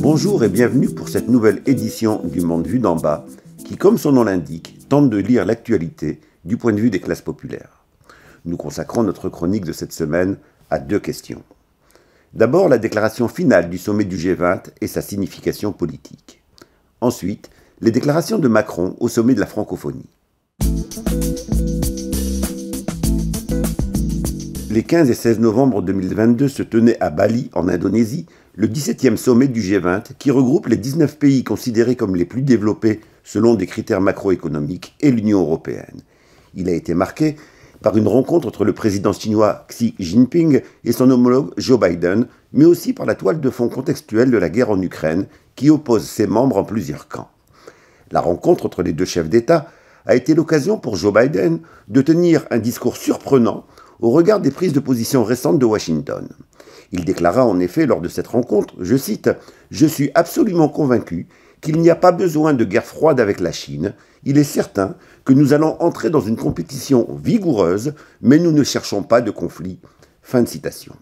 Bonjour et bienvenue pour cette nouvelle édition du Monde vu d'en bas, qui, comme son nom l'indique, tente de lire l'actualité du point de vue des classes populaires. Nous consacrons notre chronique de cette semaine à deux questions. D'abord, la déclaration finale du sommet du G20 et sa signification politique. Ensuite, les déclarations de Macron au sommet de la francophonie. Les 15 et 16 novembre 2022 se tenait à Bali, en Indonésie, le 17e sommet du G20 qui regroupe les 19 pays considérés comme les plus développés selon des critères macroéconomiques et l'Union européenne. Il a été marqué par une rencontre entre le président chinois Xi Jinping et son homologue Joe Biden, mais aussi par la toile de fond contextuelle de la guerre en Ukraine qui oppose ses membres en plusieurs camps. La rencontre entre les deux chefs d'État a été l'occasion pour Joe Biden de tenir un discours surprenant au regard des prises de position récentes de Washington. Il déclara en effet lors de cette rencontre, je cite, Je suis absolument convaincu qu'il n'y a pas besoin de guerre froide avec la Chine, il est certain que nous allons entrer dans une compétition vigoureuse, mais nous ne cherchons pas de conflit. Fin de citation.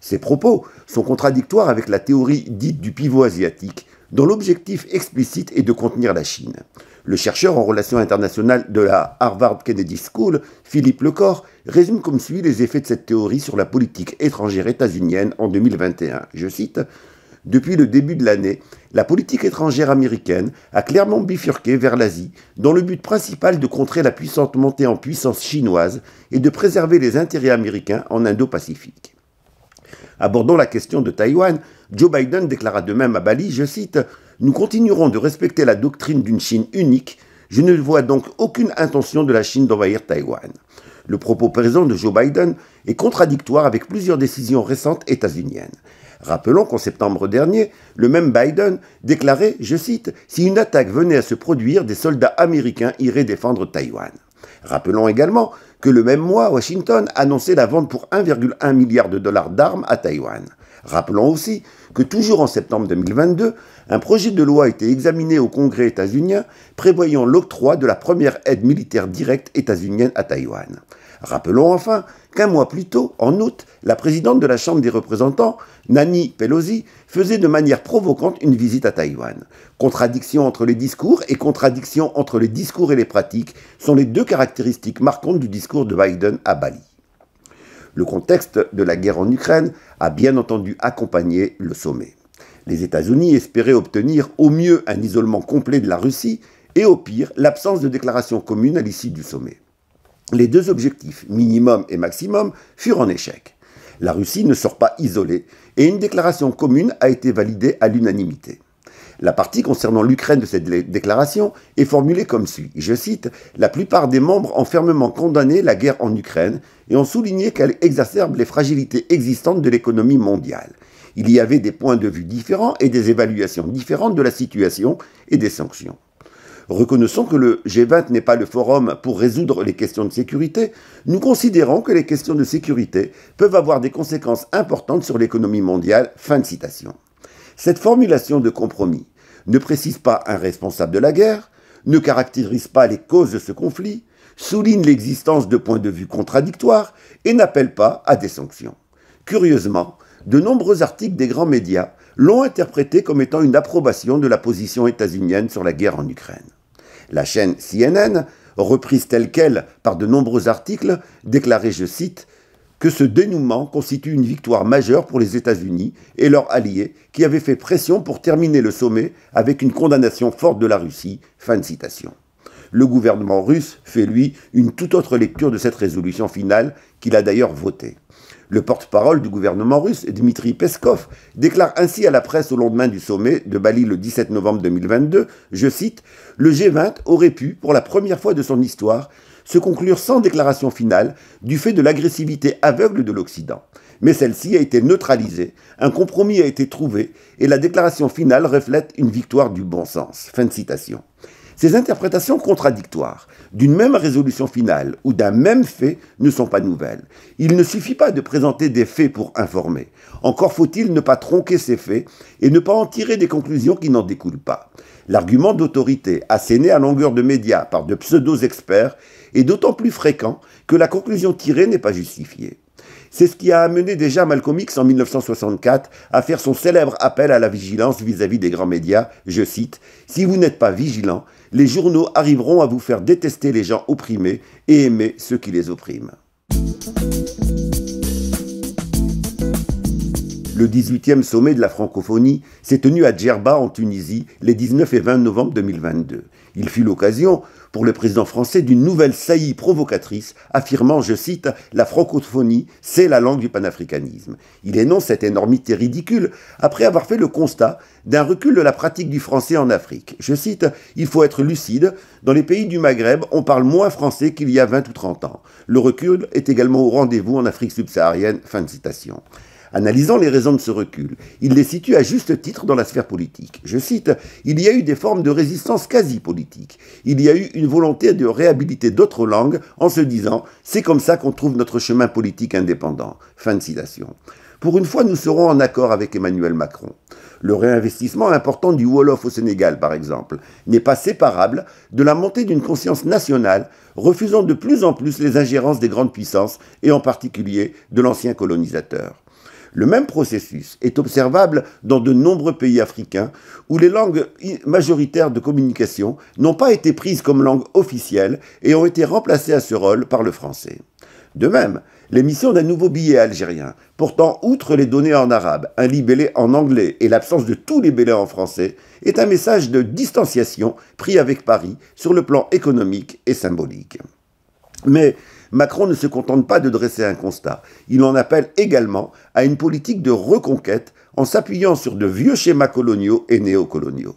Ces propos sont contradictoires avec la théorie dite du pivot asiatique, dont l'objectif explicite est de contenir la Chine. Le chercheur en relations internationales de la Harvard Kennedy School, Philippe Lecor, résume comme suit les effets de cette théorie sur la politique étrangère états-unienne en 2021. Je cite Depuis le début de l'année, la politique étrangère américaine a clairement bifurqué vers l'Asie, dans le but principal de contrer la puissante montée en puissance chinoise et de préserver les intérêts américains en Indo-Pacifique. Abordant la question de Taïwan, Joe Biden déclara de même à Bali, je cite, nous continuerons de respecter la doctrine d'une Chine unique. Je ne vois donc aucune intention de la Chine d'envahir Taïwan. Le propos présent de Joe Biden est contradictoire avec plusieurs décisions récentes états-uniennes. Rappelons qu'en septembre dernier, le même Biden déclarait, je cite, Si une attaque venait à se produire, des soldats américains iraient défendre Taïwan. Rappelons également que le même mois, Washington annonçait la vente pour 1,1 milliard de dollars d'armes à Taïwan. Rappelons aussi que toujours en septembre 2022, un projet de loi a été examiné au Congrès états-unien prévoyant l'octroi de la première aide militaire directe états-unienne à Taïwan. Rappelons enfin qu'un mois plus tôt, en août, la présidente de la Chambre des représentants, Nani Pelosi, faisait de manière provocante une visite à Taïwan. Contradiction entre les discours et contradiction entre les discours et les pratiques sont les deux caractéristiques marquantes du discours de Biden à Bali. Le contexte de la guerre en Ukraine a bien entendu accompagné le sommet. Les États-Unis espéraient obtenir au mieux un isolement complet de la Russie et au pire l'absence de déclaration commune à l'issue du sommet. Les deux objectifs, minimum et maximum, furent en échec. La Russie ne sort pas isolée et une déclaration commune a été validée à l'unanimité. La partie concernant l'Ukraine de cette déclaration est formulée comme suit. Je cite La plupart des membres ont fermement condamné la guerre en Ukraine et ont souligné qu'elle exacerbe les fragilités existantes de l'économie mondiale. Il y avait des points de vue différents et des évaluations différentes de la situation et des sanctions. Reconnaissons que le G20 n'est pas le forum pour résoudre les questions de sécurité, nous considérons que les questions de sécurité peuvent avoir des conséquences importantes sur l'économie mondiale. Fin de citation. Cette formulation de compromis ne précise pas un responsable de la guerre, ne caractérise pas les causes de ce conflit, souligne l'existence de points de vue contradictoires et n'appelle pas à des sanctions. Curieusement, de nombreux articles des grands médias l'ont interprété comme étant une approbation de la position états-unienne sur la guerre en Ukraine. La chaîne CNN, reprise telle qu'elle par de nombreux articles, déclarait, je cite, que ce dénouement constitue une victoire majeure pour les États-Unis et leurs alliés qui avaient fait pression pour terminer le sommet avec une condamnation forte de la Russie. Fin de citation. Le gouvernement russe fait, lui, une toute autre lecture de cette résolution finale qu'il a d'ailleurs votée. Le porte-parole du gouvernement russe, Dmitri Peskov, déclare ainsi à la presse au lendemain du sommet de Bali le 17 novembre 2022, je cite, Le G20 aurait pu, pour la première fois de son histoire, se conclure sans déclaration finale du fait de l'agressivité aveugle de l'Occident. Mais celle-ci a été neutralisée, un compromis a été trouvé et la déclaration finale reflète une victoire du bon sens. Fin citation. Ces interprétations contradictoires d'une même résolution finale ou d'un même fait ne sont pas nouvelles. Il ne suffit pas de présenter des faits pour informer. Encore faut-il ne pas tronquer ces faits et ne pas en tirer des conclusions qui n'en découlent pas. L'argument d'autorité, asséné à longueur de médias par de pseudo-experts, est d'autant plus fréquent que la conclusion tirée n'est pas justifiée. C'est ce qui a amené déjà Malcolm X en 1964 à faire son célèbre appel à la vigilance vis-à-vis des grands médias. Je cite Si vous n'êtes pas vigilant, les journaux arriveront à vous faire détester les gens opprimés et aimer ceux qui les oppriment. Le 18e sommet de la francophonie s'est tenu à Djerba en Tunisie les 19 et 20 novembre 2022. Il fut l'occasion pour le président français d'une nouvelle saillie provocatrice affirmant, je cite, La francophonie, c'est la langue du panafricanisme. Il énonce cette énormité ridicule après avoir fait le constat d'un recul de la pratique du français en Afrique. Je cite, Il faut être lucide, dans les pays du Maghreb, on parle moins français qu'il y a 20 ou 30 ans. Le recul est également au rendez-vous en Afrique subsaharienne. Fin de citation analysant les raisons de ce recul, il les situe à juste titre dans la sphère politique. Je cite Il y a eu des formes de résistance quasi politique. Il y a eu une volonté de réhabiliter d'autres langues en se disant C'est comme ça qu'on trouve notre chemin politique indépendant. Fin de citation. Pour une fois, nous serons en accord avec Emmanuel Macron. Le réinvestissement important du Wolof au Sénégal, par exemple, n'est pas séparable de la montée d'une conscience nationale refusant de plus en plus les ingérences des grandes puissances et en particulier de l'ancien colonisateur. Le même processus est observable dans de nombreux pays africains où les langues majoritaires de communication n'ont pas été prises comme langue officielle et ont été remplacées à ce rôle par le français. De même, l'émission d'un nouveau billet algérien, portant outre les données en arabe, un libellé en anglais et l'absence de tous les libellé en français, est un message de distanciation pris avec Paris sur le plan économique et symbolique. Mais Macron ne se contente pas de dresser un constat, il en appelle également à une politique de reconquête en s'appuyant sur de vieux schémas coloniaux et néocoloniaux.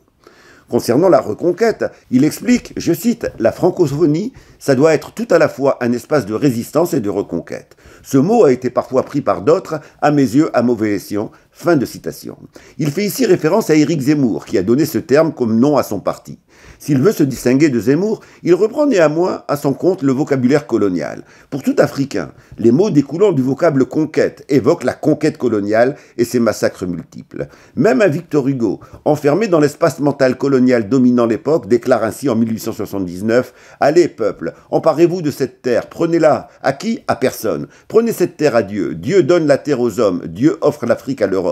Concernant la reconquête, il explique, je cite, La francophonie, ça doit être tout à la fois un espace de résistance et de reconquête. Ce mot a été parfois pris par d'autres, à mes yeux, à mauvais escient, Fin de citation. Il fait ici référence à Éric Zemmour, qui a donné ce terme comme nom à son parti. S'il veut se distinguer de Zemmour, il reprend néanmoins à son compte le vocabulaire colonial. Pour tout Africain, les mots découlant du vocable conquête évoquent la conquête coloniale et ses massacres multiples. Même un Victor Hugo, enfermé dans l'espace mental colonial dominant l'époque, déclare ainsi en 1879 Allez, peuple, emparez-vous de cette terre, prenez-la. À qui À personne. Prenez cette terre à Dieu. Dieu donne la terre aux hommes. Dieu offre l'Afrique à l'Europe.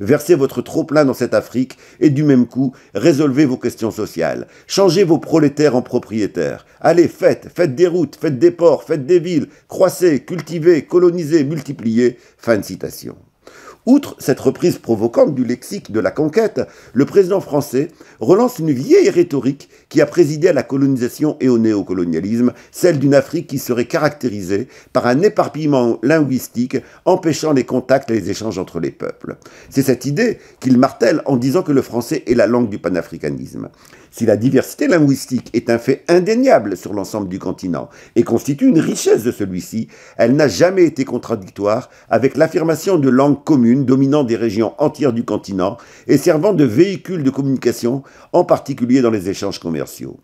Versez votre trop-plein dans cette Afrique et du même coup, résolvez vos questions sociales. Changez vos prolétaires en propriétaires. Allez, faites, faites des routes, faites des ports, faites des villes, croissez, cultivez, colonisez, multipliez. Fin de citation. Outre cette reprise provocante du lexique de la conquête, le président français relance une vieille rhétorique qui a présidé à la colonisation et au néocolonialisme, celle d'une Afrique qui serait caractérisée par un éparpillement linguistique empêchant les contacts et les échanges entre les peuples. C'est cette idée qu'il martèle en disant que le français est la langue du panafricanisme. Si la diversité linguistique est un fait indéniable sur l'ensemble du continent et constitue une richesse de celui-ci, elle n'a jamais été contradictoire avec l'affirmation de langues communes dominant des régions entières du continent et servant de véhicule de communication, en particulier dans les échanges commerciaux.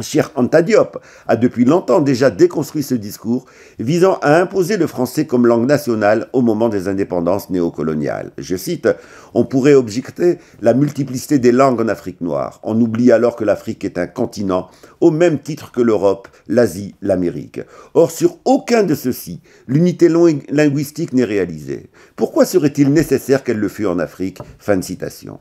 Cher Antadiop a depuis longtemps déjà déconstruit ce discours visant à imposer le français comme langue nationale au moment des indépendances néocoloniales. Je cite On pourrait objecter la multiplicité des langues en Afrique noire. On oublie alors que l'Afrique est un continent au même titre que l'Europe, l'Asie, l'Amérique. Or, sur aucun de ceux-ci, l'unité linguistique n'est réalisée. Pourquoi serait-il nécessaire qu'elle le fût en Afrique Fin de citation.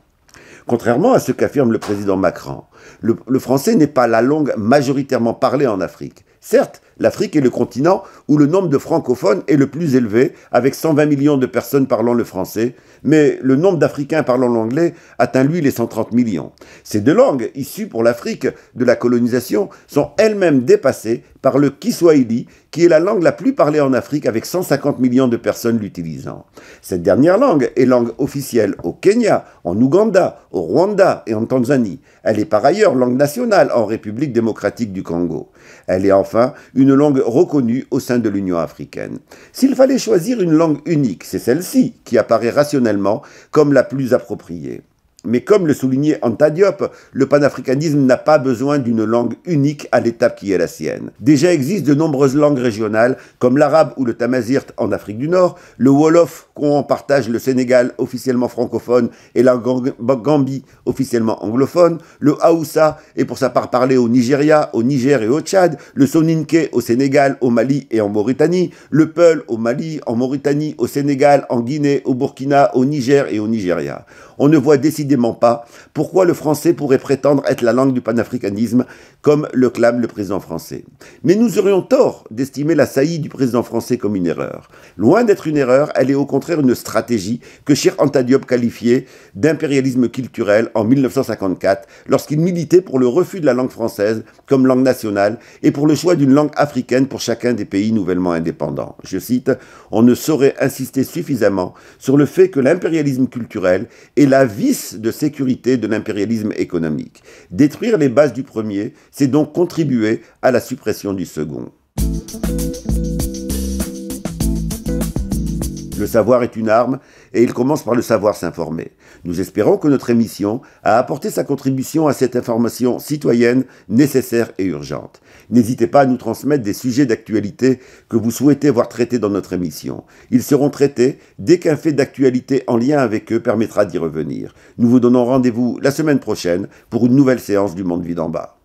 Contrairement à ce qu'affirme le président Macron, le, français n'est pas la langue majoritairement parlée en Afrique. Certes, l'Afrique est le continent où le nombre de francophones est le plus élevé, avec 120 millions de personnes parlant le français, mais le nombre d'Africains parlant l'anglais atteint lui les 130 millions. Ces deux langues, issues pour l'Afrique de la colonisation, sont elles-mêmes dépassées par le Kiswahili, qui est la langue la plus parlée en Afrique avec 150 millions de personnes l'utilisant. Cette dernière langue est langue officielle au Kenya, en Ouganda, au Rwanda et en Tanzanie. Elle est par ailleurs langue nationale en République démocratique du Congo. Elle est enfin une langue reconnue au sein de l'Union africaine. S'il fallait choisir une langue unique, c'est celle-ci qui apparaît rationnellement comme la plus appropriée. Mais comme le soulignait Antadiop le panafricanisme n'a pas besoin d'une langue unique à l'étape qui est la sienne. Déjà existent de nombreuses langues régionales, comme l'arabe ou le tamazirt en Afrique du Nord, le wolof qu'on partage le Sénégal officiellement francophone et la Gambie officiellement anglophone, le haoussa est pour sa part parlé au Nigeria, au Niger et au Tchad, le soninke au Sénégal, au Mali et en Mauritanie, le peul au Mali, en Mauritanie, au Sénégal, en Guinée, au Burkina, au Niger et au Nigeria. On ne voit décider pas. Pourquoi le français pourrait prétendre être la langue du panafricanisme, comme le clame le président français Mais nous aurions tort d'estimer la saillie du président français comme une erreur. Loin d'être une erreur, elle est au contraire une stratégie que Chir Antadiop qualifiait d'impérialisme culturel en 1954, lorsqu'il militait pour le refus de la langue française comme langue nationale et pour le choix d'une langue africaine pour chacun des pays nouvellement indépendants. Je cite, On ne saurait insister suffisamment sur le fait que l'impérialisme culturel est la vice de sécurité de l'impérialisme économique. Détruire les bases du premier, c'est donc contribuer à la suppression du second. Le savoir est une arme et il commence par le savoir s'informer. Nous espérons que notre émission a apporté sa contribution à cette information citoyenne nécessaire et urgente. N'hésitez pas à nous transmettre des sujets d'actualité que vous souhaitez voir traités dans notre émission. Ils seront traités dès qu'un fait d'actualité en lien avec eux permettra d'y revenir. Nous vous donnons rendez-vous la semaine prochaine pour une nouvelle séance du Monde Vide en bas.